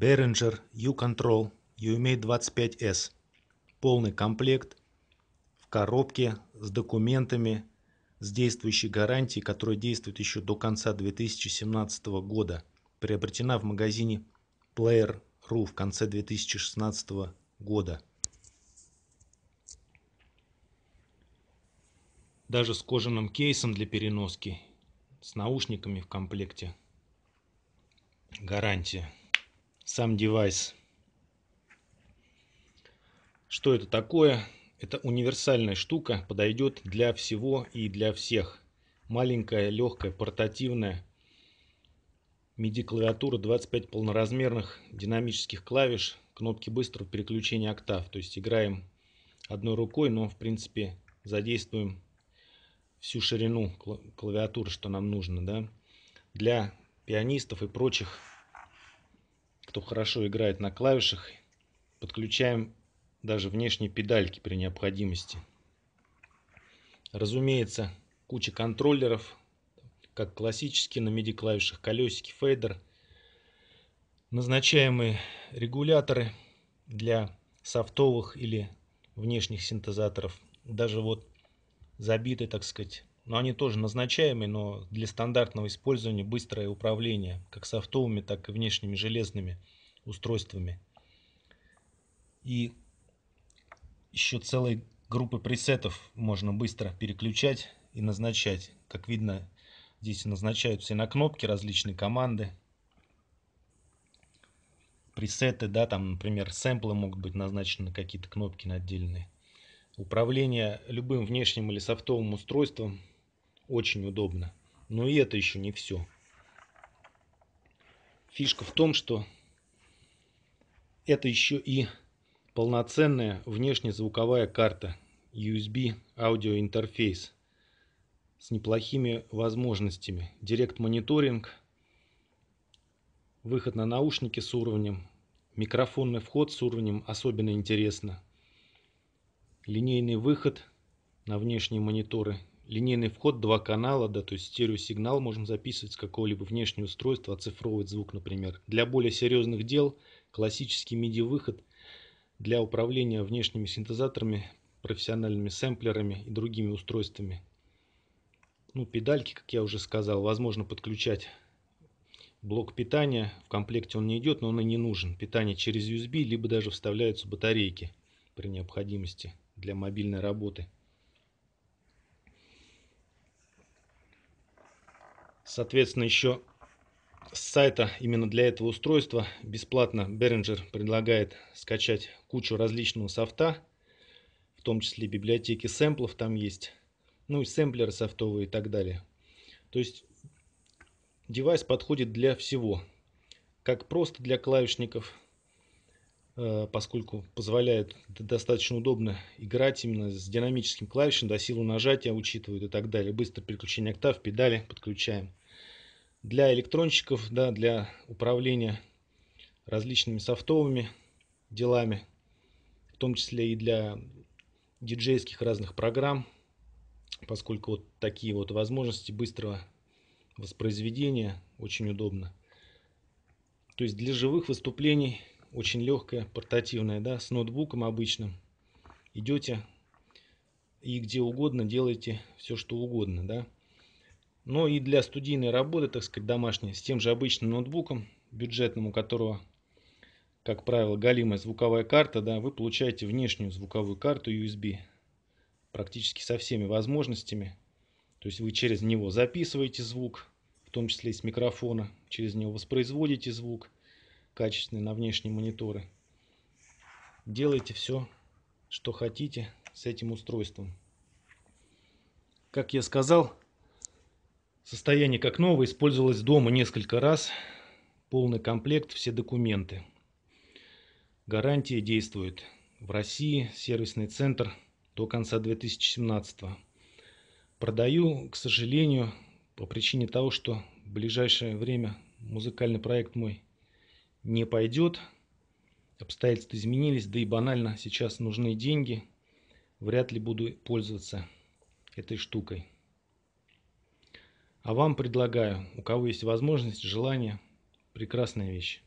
Behringer U-Control UMA25S. Полный комплект в коробке с документами с действующей гарантией, которая действует еще до конца 2017 года. Приобретена в магазине Player.ru в конце 2016 года. Даже с кожаным кейсом для переноски, с наушниками в комплекте. Гарантия сам девайс. Что это такое? Это универсальная штука, подойдет для всего и для всех. Маленькая, легкая, портативная. MIDI-клавиатура 25 полноразмерных динамических клавиш, кнопки быстрого переключения октав. То есть играем одной рукой, но в принципе задействуем всю ширину клавиатуры, что нам нужно. Да? Для пианистов и прочих кто хорошо играет на клавишах, подключаем даже внешние педальки при необходимости. Разумеется, куча контроллеров, как классические на MIDI клавишах, колесики, фейдер, назначаемые регуляторы для софтовых или внешних синтезаторов. Даже вот забиты, так сказать, но они тоже назначаемые, но для стандартного использования быстрое управление как софтовыми, так и внешними железными устройствами. И еще целой группы пресетов можно быстро переключать и назначать. Как видно, здесь назначаются и на кнопки различные команды, пресеты, да, там, например, сэмплы могут быть назначены на какие-то кнопки на отдельные. Управление любым внешним или софтовым устройством очень удобно. Но и это еще не все. Фишка в том, что это еще и полноценная звуковая карта USB аудио интерфейс с неплохими возможностями. Директ-мониторинг, выход на наушники с уровнем, микрофонный вход с уровнем особенно интересно – линейный выход на внешние мониторы, линейный вход, два канала, да, то есть стереосигнал можем записывать с какого-либо внешнего устройства, оцифровывать звук, например. Для более серьезных дел классический MIDI-выход для управления внешними синтезаторами, профессиональными сэмплерами и другими устройствами. Ну, педальки, как я уже сказал, возможно подключать блок питания. В комплекте он не идет, но он и не нужен. Питание через USB, либо даже вставляются батарейки при необходимости для мобильной работы. Соответственно, еще с сайта именно для этого устройства бесплатно Behringer предлагает скачать кучу различного софта, в том числе библиотеки сэмплов там есть, ну и сэмплеры софтовые и так далее. То есть девайс подходит для всего, как просто для клавишников – Э, поскольку позволяет достаточно удобно играть именно с динамическим клавишем, да, силу нажатия учитывают и так далее. Быстро переключение октав, педали подключаем. Для электронщиков, да, для управления различными софтовыми делами, в том числе и для диджейских разных программ, поскольку вот такие вот возможности быстрого воспроизведения очень удобно. То есть для живых выступлений – очень легкая, портативная, да, с ноутбуком обычным. Идете и где угодно делаете все, что угодно, да. Но и для студийной работы, так сказать, домашней, с тем же обычным ноутбуком, бюджетным, у которого, как правило, галимая звуковая карта, да, вы получаете внешнюю звуковую карту USB практически со всеми возможностями. То есть вы через него записываете звук, в том числе и с микрофона, через него воспроизводите звук, качественные на внешние мониторы. Делайте все, что хотите с этим устройством. Как я сказал, состояние как новое использовалось дома несколько раз. Полный комплект, все документы. Гарантия действует в России, сервисный центр до конца 2017 года. Продаю, к сожалению, по причине того, что в ближайшее время музыкальный проект мой не пойдет. Обстоятельства изменились, да и банально сейчас нужны деньги. Вряд ли буду пользоваться этой штукой. А вам предлагаю, у кого есть возможность, желание, прекрасная вещь.